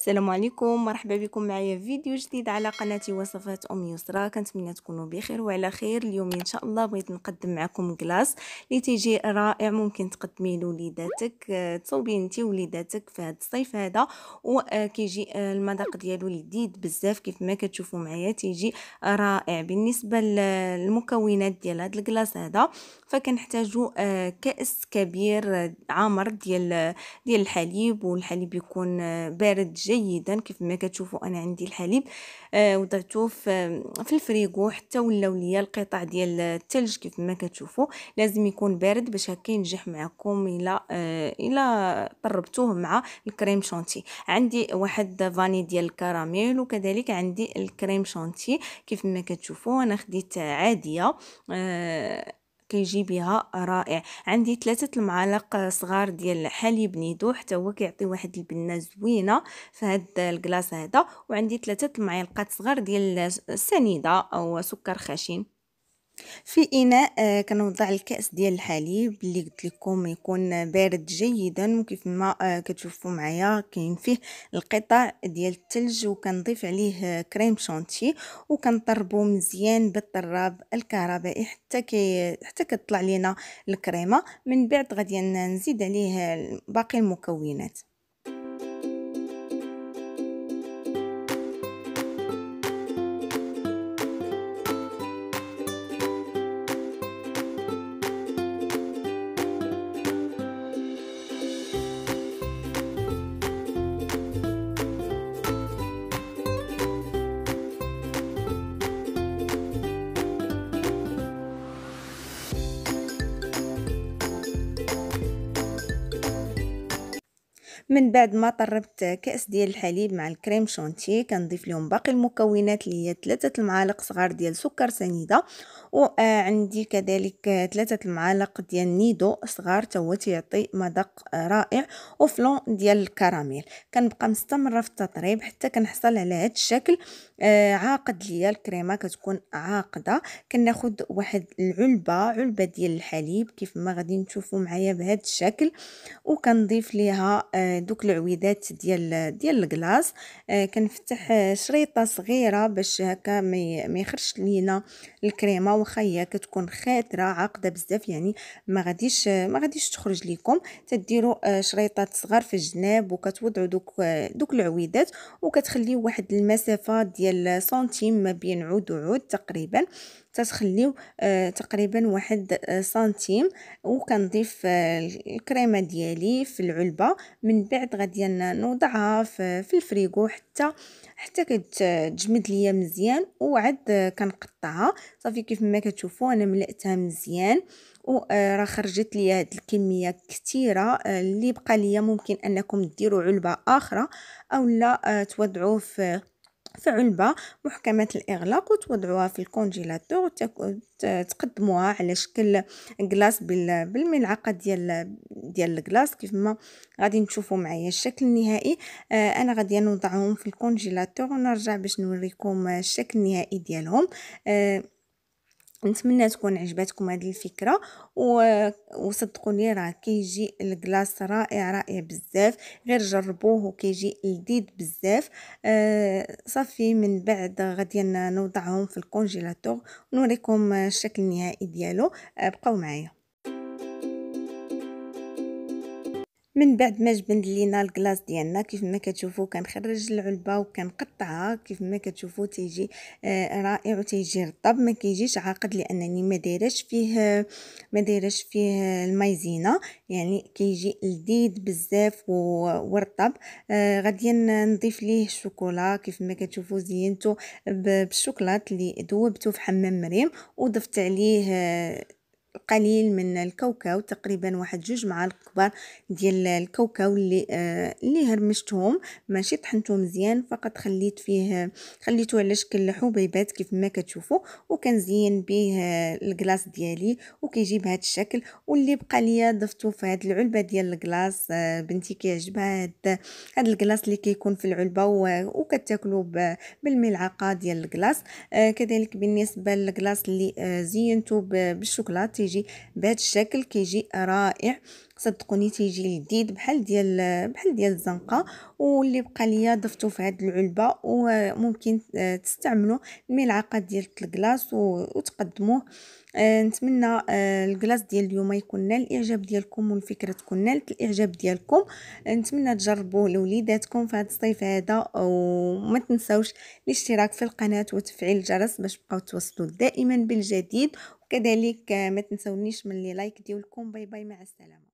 السلام عليكم مرحبا بكم معايا في فيديو جديد على قناتي وصفات ام يسرى كنتمنى تكونوا بخير وعلى خير اليوم ان شاء الله بغيت نقدم معكم كلاص اللي تيجي رائع ممكن تقدميه لوليداتك آه، تصوبي انت وليداتك في هذا الصيف هذا وكيجي آه، آه، المذاق ديالو لذيذ بزاف كيف ما كتشوفوا معايا تيجي رائع بالنسبه للمكونات ديال هذا الكلاص هذا فكنحتاجوا كاس كبير عامر ديال ديال الحليب والحليب يكون بارد جدا جيدا كيف ما كتشوفوا انا عندي الحليب آه وضعته في, آه، في الفريغو حتى ولاو ليا القطع ديال الثلج كيف ما كتشوفوا لازم يكون بارد باش هكا ينجح معكم الى آه الى طربتوه مع الكريم شانتي عندي واحد فاني ديال الكراميل وكذلك عندي الكريم شانتي كيف ما كتشوفوا انا خديت عاديه آه كيجي بها رائع عندي ثلاثة المعالق صغار ديال حليب نيدو حتى هو كيعطي واحد البنة زوينة في هاد الكلاص هذا وعندي ثلاثة المعالق صغار ديال السنيدة او سكر خشن في اناء آه، كنوضع الكاس ديال الحليب اللي قلت لكم يكون بارد جيدا وكيف ما آه، كتشوفوا معايا كاين فيه القطع ديال الثلج وكنضيف عليه آه، كريم شونتي وكنطربو مزيان بالطراب الكهربائي حتى كي حتى كتطلع لينا الكريمه من بعد غادي نزيد عليه باقي المكونات من بعد ما طربت كأس ديال الحليب مع الكريم شونتي كنضيف لهم باقي المكونات اللي هي ثلاثة المعالق صغار ديال سكر سنيدة وعندي آه، كذلك ثلاثة المعالق ديال نيدو صغار تا هو تيعطي مذاق رائع وفلون ديال الكراميل كنبقى مستمرة في التطريب حتى كنحصل على هذا الشكل آه، عاقد ليا الكريمة كتكون عاقدة كناخد واحد العلبة علبة ديال الحليب كيف ما غادي نشوفوا معايا بهذا الشكل وكنضيف ليها آه، دوك العويدات ديال ديال الكلاص آه، كنفتح آه، شريطه صغيره باش هكا ما يخرجش لينا الكريمه واخا هي كتكون خاطره عاقده بزاف يعني ما غاديش آه، ما غاديش تخرج لكم تديروا شريطات صغار في الجناب وكتوضعوا دوك دوك العويدات وكتخليوا واحد المسافه ديال سنتيم ما بين عود وعود تقريبا تتخليو آه، تقريبا واحد آه، سنتيم وكنضيف آه، الكريمه ديالي في العلبه من بعد غادي نوضعها في الفريغو حتى حتى كتجمد ليا مزيان وعاد كنقطعها صافي كيف ما كتشوفوا انا ملأتها مزيان وراه خرجت ليا هاد الكميه كثيره اللي بقى ليا ممكن انكم ديروا علبه اخرى اولا توضعوه في في علبة محكمة الإغلاق وتوضعوها في الكونجيلاتور تقدموها على شكل كلاص بالملعقة ديال ديال الكلاص كيف ما غادي نشوفوا معايا الشكل النهائي آه أنا غادي نوضعهم في الكونجيلاتور ونرجع باش نوريكم الشكل النهائي ديالهم آه نتمنى تكون عجبتكم هذه الفكره و... وصدقوني راه كيجي الكلاص رائع رائع بزاف غير جربوه وكيجي لذيذ بزاف آه، صافي من بعد غادي نوضعهم في الكونجيلاتور ونوريكم الشكل النهائي ديالو آه، بقاو معايا من بعد ما جبند لينا الكلاص ديالنا كيف ما كتشوفوا كنخرج العلبه وكنقطعها كيف ما كتشوفوا تيجي آه، رائع وتيجي رطب ما كيجيش عاقد لانني ما دايرهش فيه ما دايرهش فيه المايزينا يعني كيجي لذيذ بزاف ورطب آه، غادي نضيف ليه الشوكولا كيف ما كتشوفوا زينته بالشوكولات اللي ذوبته في حمام مريم وضفت عليه قليل من الكاوكاو تقريبا واحد جوج معالق كبار ديال الكاوكاو اللي آه اللي هرمشتهم ماشي طحنتو مزيان فقط خليت فيه خليته على شكل حبيبات كيف ما كتشوفوا وكنزين به آه، الكلاص ديالي وكيجي بهذا الشكل واللي بقى ليا ضفته في هذه العلبه ديال الكلاص آه بنتي كيعجبها هذا هذا الكلاص اللي كيكون في العلبه وكتاكلو بالملعقه ديال الكلاص آه كذلك بالنسبه للكلاص اللي آه زينته بالشوكولاته تيجي بهذا الشكل كيجي رائع صدقوني تيجي لذيذ بحال ديال بحال ديال الزنقه واللي بقى ليا ضفته في هذه العلبه وممكن آه، تستعملوا الملعقه ديال الكلاص وتقدموه آه، نتمنى آه، الكلاص ديال اليوم يكون نال الاعجاب ديالكم والفكره تكون نالت الاعجاب ديالكم نتمنى تجربوه لوليداتكم في هذا الصيف هذا وما تنساوش الاشتراك في القناه وتفعيل الجرس باش تبقاو توصلوا دائما بالجديد وكذلك ما تنسونيش من لي لايك ديالكم باي باي مع السلامه